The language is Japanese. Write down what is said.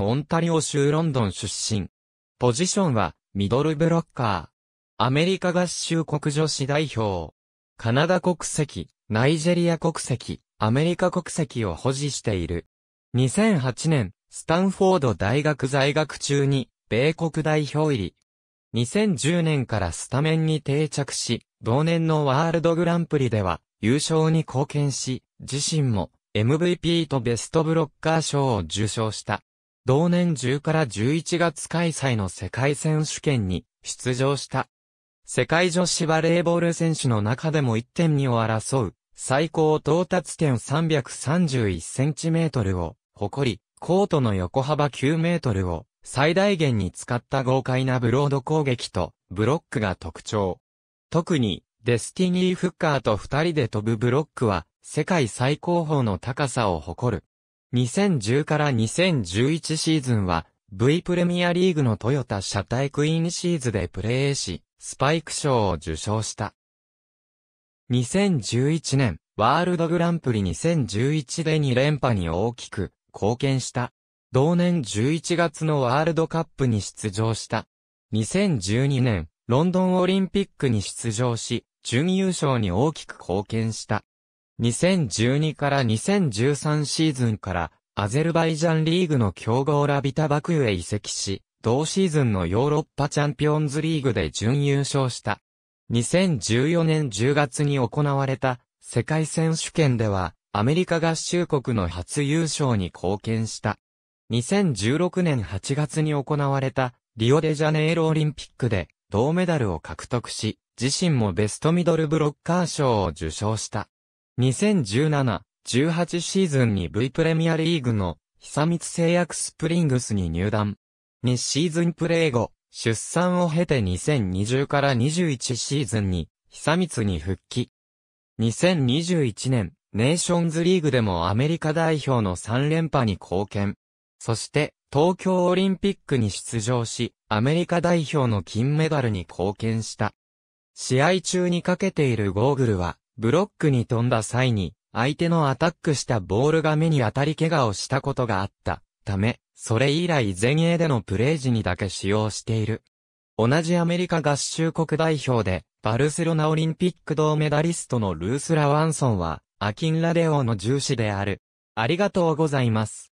オンタリオ州ロンドン出身。ポジションは、ミドルブロッカー。アメリカ合衆国女子代表。カナダ国籍、ナイジェリア国籍、アメリカ国籍を保持している。2008年、スタンフォード大学在学中に、米国代表入り。2010年からスタメンに定着し、同年のワールドグランプリでは、優勝に貢献し、自身も、MVP とベストブロッカー賞を受賞した。同年10から11月開催の世界選手権に出場した。世界女子バレーボール選手の中でも1.2を争う最高到達点 331cm を誇り、コートの横幅9メートルを最大限に使った豪快なブロード攻撃とブロックが特徴。特にデスティニー・フッカーと二人で飛ぶブロックは世界最高峰の高さを誇る。2010から2011シーズンは、V プレミアリーグのトヨタ車体クイーンシーズでプレーし、スパイク賞を受賞した。2011年、ワールドグランプリ2011で2連覇に大きく貢献した。同年11月のワールドカップに出場した。2012年、ロンドンオリンピックに出場し、準優勝に大きく貢献した。2012から2013シーズンからアゼルバイジャンリーグの強豪ラビタバクへ移籍し、同シーズンのヨーロッパチャンピオンズリーグで準優勝した。2014年10月に行われた世界選手権ではアメリカ合衆国の初優勝に貢献した。2016年8月に行われたリオデジャネイロオリンピックで銅メダルを獲得し、自身もベストミドルブロッカー賞を受賞した。2017、18シーズンに V プレミアリーグの久光製薬スプリングスに入団。2シーズンプレー後、出産を経て2020から21シーズンに久光に復帰。2021年、ネーションズリーグでもアメリカ代表の3連覇に貢献。そして、東京オリンピックに出場し、アメリカ代表の金メダルに貢献した。試合中にかけているゴーグルは、ブロックに飛んだ際に、相手のアタックしたボールが目に当たり怪我をしたことがあったため、それ以来前衛でのプレー時にだけ使用している。同じアメリカ合衆国代表で、バルセロナオリンピック銅メダリストのルース・ラワンソンは、アキンラデオの重視である。ありがとうございます。